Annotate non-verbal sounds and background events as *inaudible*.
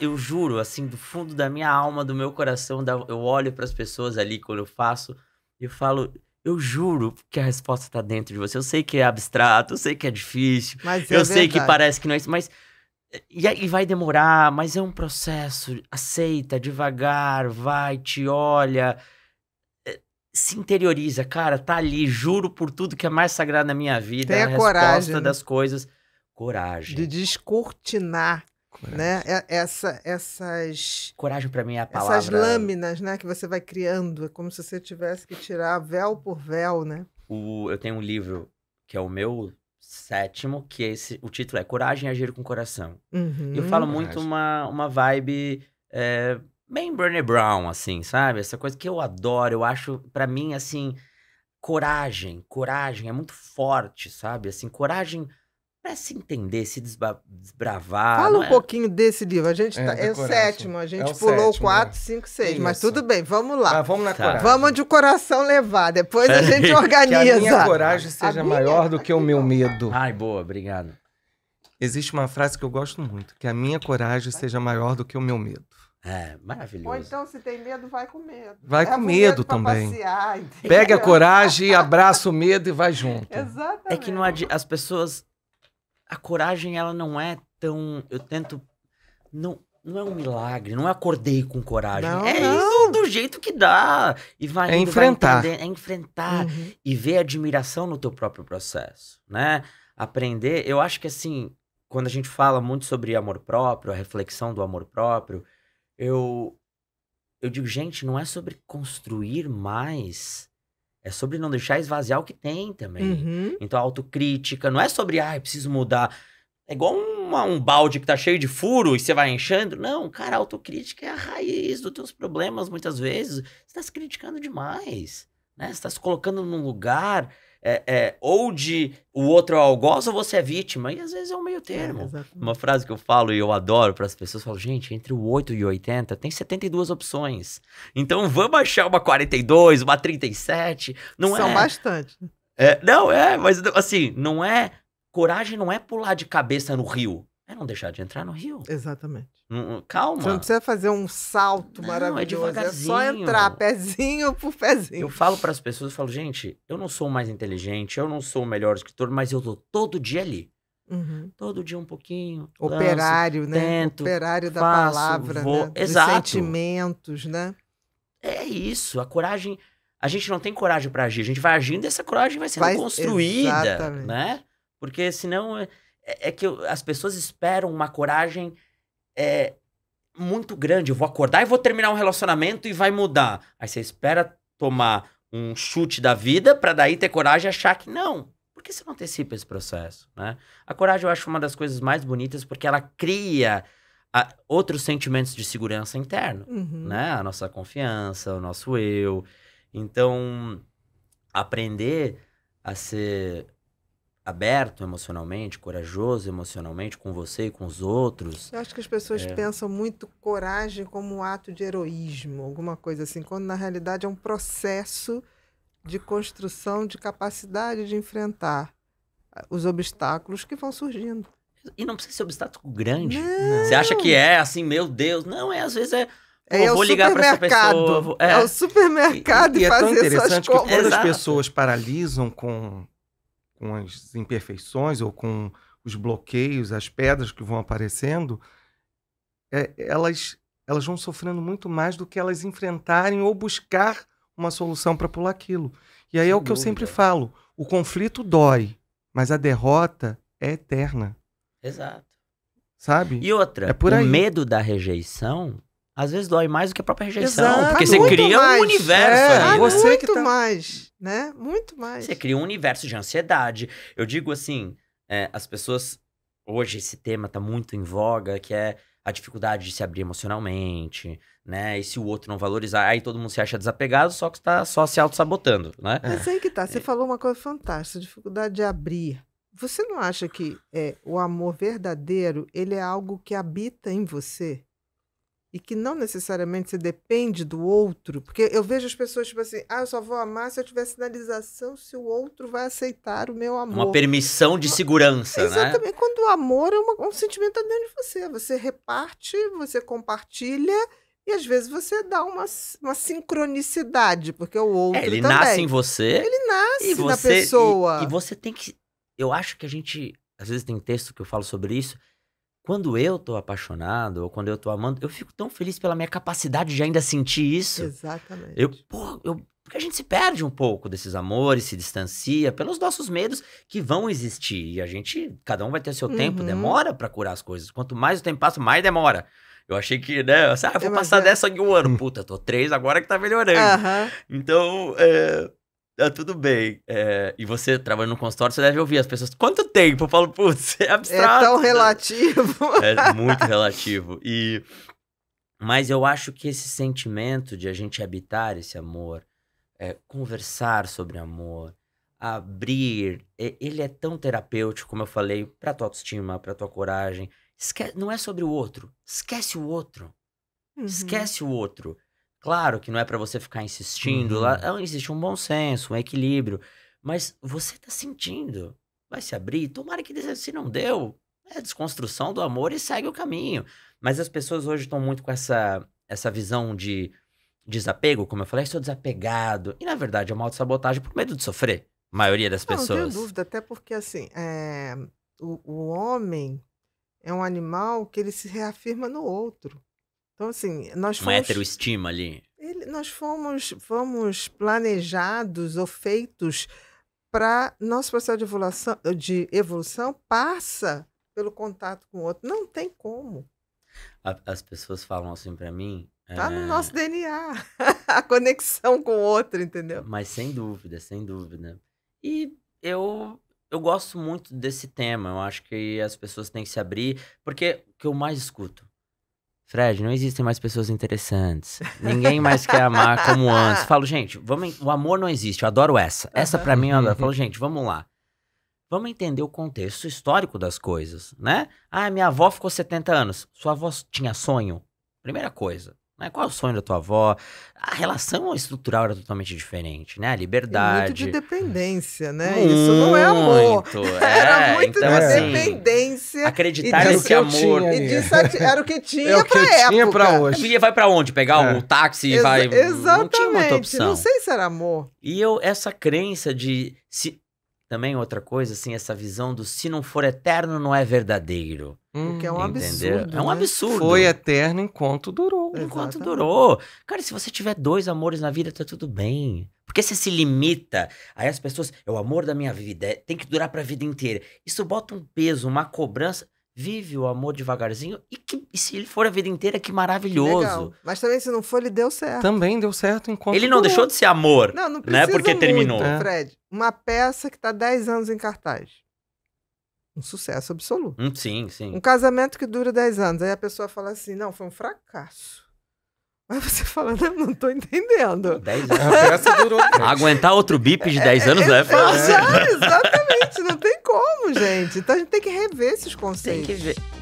eu juro, assim, do fundo da minha alma, do meu coração, eu olho para as pessoas ali quando eu faço e eu falo, eu juro que a resposta está dentro de você. Eu sei que é abstrato, eu sei que é difícil, mas é eu é sei verdade. que parece que não é isso, mas. E, e vai demorar, mas é um processo. Aceita devagar, vai, te olha, eh, se interioriza, cara, tá ali, juro por tudo que é mais sagrado na minha vida, Tenha é a resposta coragem, né? das coisas. Coragem. De descortinar Coragem. Né? É, essa, essas. Coragem para mim é a palavra. Essas lâminas, né? Que você vai criando. É como se você tivesse que tirar véu por véu, né? O, eu tenho um livro que é o meu sétimo, que é esse, o título é Coragem Agir com Coração. Uhum. Eu falo muito uma, uma vibe é, bem Bernie Brown, assim, sabe? Essa coisa que eu adoro, eu acho, para mim, assim, coragem, coragem é muito forte, sabe? Assim, coragem para se entender, se desbravar. Fala um é? pouquinho desse livro. A gente é, tá, é o sétimo, a gente é o pulou sétimo, é. quatro, cinco, seis. Isso. Mas tudo bem, vamos lá. Ah, vamos na tá. coragem. Vamos de coração levar, depois a *laughs* gente organiza. que a minha coragem seja minha... maior é do que o meu medo. Ai, boa, obrigado. Existe uma frase que eu gosto muito, que a minha coragem seja maior do que o meu medo. É, maravilhoso. Ou então, se tem medo, vai com medo. Vai é com, com medo, medo também. Passear, Pega a coragem, abraça o medo e vai junto. *laughs* Exatamente. É que não adi... as pessoas a coragem ela não é tão. Eu tento. Não, não é um milagre, não é acordei com coragem. Não, é não. do jeito que dá. E vai é indo, enfrentar. Vai é enfrentar. Uhum. E ver admiração no teu próprio processo, né? Aprender. Eu acho que assim, quando a gente fala muito sobre amor próprio, a reflexão do amor próprio, eu, eu digo, gente, não é sobre construir mais é sobre não deixar esvaziar o que tem também. Uhum. Então, a autocrítica não é sobre, ah, eu preciso mudar. É igual uma, um balde que tá cheio de furo e você vai enchendo. Não, cara, a autocrítica é a raiz dos teus problemas, muitas vezes. Você tá se criticando demais, né? Você tá se colocando num lugar é, é, ou de o outro é o algoz ou você é vítima. E às vezes é o um meio termo. É, Uma frase que eu falo e eu adoro para as pessoas, eu falo, gente, entre o 8 e 80 tem 72 opções. Então vamos achar uma 42, uma 37. Não São é... bastante. É, não, é, mas assim, não é... Coragem não é pular de cabeça no rio. É não deixar de entrar no rio. Exatamente. calma. Você não precisa fazer um salto não, é maravilhoso. É, é, só entrar pezinho por pezinho. Eu falo para as pessoas, eu falo, gente, eu não sou mais inteligente, eu não sou o melhor escritor, mas eu tô todo dia ali. Uhum. Todo dia um pouquinho. Operário, né? Tento, Operário da faço, palavra, vou... né? Dos sentimentos, né? É isso. A coragem. A gente não tem coragem para agir. A gente vai agindo e essa coragem vai sendo vai... construída, Exatamente. né? Porque senão é é, é, que eu, as pessoas esperam uma coragem é, muito grande. Eu vou acordar e vou terminar um relacionamento e vai mudar. Aí você espera tomar um chute da vida para daí ter coragem e achar que não. Por que você não antecipa esse processo, né? A coragem eu acho uma das coisas mais bonitas porque ela cria a, outros sentimentos de segurança interno, uhum. né? A nossa confiança, o nosso eu. Então, aprender a ser aberto emocionalmente, corajoso emocionalmente com você e com os outros. Eu acho que as pessoas é. pensam muito coragem como um ato de heroísmo, alguma coisa assim, quando na realidade é um processo de construção de capacidade de enfrentar ah, os obstáculos que vão surgindo. E não precisa ser obstáculo grande. Não. Você acha que é assim, meu Deus? Não, é às vezes é é, é vou ligar para essa pessoa. Vou... É. é o supermercado e, e, e é tão suas compras. Que quando as pessoas paralisam com com as imperfeições ou com os bloqueios, as pedras que vão aparecendo, é, elas, elas vão sofrendo muito mais do que elas enfrentarem ou buscar uma solução para pular aquilo. E aí é Sem é o que dúvida. eu sempre falo: o conflito dói, mas a derrota é eterna. Exato. Sabe? E outra, é o medo da rejeição às vezes dói mais do que a própria rejeição. Exato. Porque você muito cria mais. um universo é, Você que tá... mais, né? Muito mais. Você cria um universo de ansiedade. Eu digo assim, é, as pessoas... Hoje esse tema está muito em voga, que é a dificuldade de se abrir emocionalmente, né? E se o outro não valorizar, aí todo mundo se acha desapegado, só que está só se auto-sabotando, né? É. Mas aí que tá, você é. falou uma coisa fantástica, dificuldade de abrir. Você não acha que é, o amor verdadeiro, ele é algo que habita em você? e que não necessariamente se depende do outro, porque eu vejo as pessoas tipo assim, ah, eu só vou amar se eu tiver sinalização se o outro vai aceitar o meu amor. Uma permissão de Uma... segurança, Exatamente. né? Exatamente, quando o amor é uma, um sentimento dentro de você, você reparte, você compartilha e às vezes você dá uma, uma sincronicidade, porque o é, outro. É, ele também. nasce em você. Ele nasce você, na pessoa. E, e, você tem que. Eu acho que a gente. Às vezes tem texto que eu falo sobre isso quando eu tô apaixonado ou quando eu tô amando, eu fico tão feliz pela minha capacidade de ainda sentir isso. Exatamente. Eu, pô, eu, porque a gente se perde um pouco desses amores, se distancia pelos nossos medos que vão existir. E a gente, cada um vai ter seu uhum. tempo, demora para curar as coisas. Quanto mais o tempo passa, mais demora. Eu achei que, né, eu, ah, vou é, passar é... dessa aqui um ano. Puta, tô três agora que tá melhorando. Uhum. Então, é, Tá tudo bem. É, e você trabalhando no consultório, você deve ouvir as pessoas. Quanto tempo? Eu falo, putz, é abstrato. É tão né? relativo. *laughs* é muito relativo. E... Mas eu acho que esse sentimento de a gente habitar esse amor, é, conversar sobre amor, abrir, ele é tão terapêutico, como eu falei, pra tua autoestima, pra tua coragem. Esque... Não é sobre o outro. Esquece o outro. Uhum. Esquece o outro. Claro que não é para você ficar insistindo uhum. lá. É existe um bom senso, um equilíbrio. Mas você tá sentindo. Vai se abrir. Tomara que se não deu. É desconstrução do amor e segue o caminho. Mas as pessoas hoje estão muito com essa, essa visão de desapego, como eu falei, ah, sou desapegado. E na verdade é uma auto-sabotagem por medo de sofrer. A maioria das não, pessoas. Não tenho dúvida, até porque assim, é... o, o homem é um animal que ele se reafirma no outro. Então, assim, nós fomos... Uma heteroestima ali. Ele, nós fomos, fomos planejados ou feitos para nosso processo de evolução, de evolução passa pelo contato com o outro. Não tem como. As pessoas falam assim para mim. Tá é... no eh, nosso DNA, *laughs* a conexão com o outro, entendeu? Mas sem dúvida, sem dúvida. E eu eu gosto muito desse tema. Eu acho que as pessoas têm que se abrir, porque o que eu mais escuto Fred, não existem mais pessoas interessantes. Ninguém mais quer amar como antes. Falo, gente, vamos, o amor não existe. Eu adoro essa. Essa para mim é eu adoro. Falo, gente, vamos lá. Vamos entender o contexto histórico das coisas, né? Ah, minha avó ficou 70 anos. Sua avó tinha sonho? Primeira coisa. Né? Qual é o sonho da tua avó? A relação estrutural era totalmente diferente, né? A liberdade. E muito de dependência, né? Muito, Isso não é amor. *laughs* É, era muito então, de assim, dependência. Acreditar nesse amor. Sati... era o que tinha era é o que pra época. Tinha pra hoje. Vai para onde? Pegar é. um táxi e vai. Exatamente. Não tinha muita opção. Não sei se era amor. E eu, essa crença de se também outra coisa, assim, essa visão do se não for eterno, não é verdadeiro. Hum, o que é um entendeu? absurdo. É um né? absurdo. Foi eterno enquanto durou. Exatamente. Enquanto durou. Cara, se você tiver dois amores na vida, tá tudo bem. Porque você se limita. Aí as pessoas, é o amor da minha vida, é, tem que durar pra vida inteira. Isso bota um peso, uma cobrança vive o amor devagarzinho e, que, e se ele for a vida inteira, que maravilhoso. Mas também se não for, ele deu certo. Também deu certo enquanto Ele não deixou de ser amor, não, não né? precisa né? Porque muito, terminou. É. Fred, uma peça que está 10 anos em cartaz. Um sucesso absoluto. Hum, sim, sim. Um casamento que dura 10 anos. Aí a pessoa fala assim: "Não, foi um fracasso". Mas você fala, não, não tô entendendo. 10 anos. A peça durou. Aguentar outro bip de 10 é, anos é, é fácil. É, exatamente, não tem como, gente. Então a gente tem que rever esses conceitos. Tem que ver.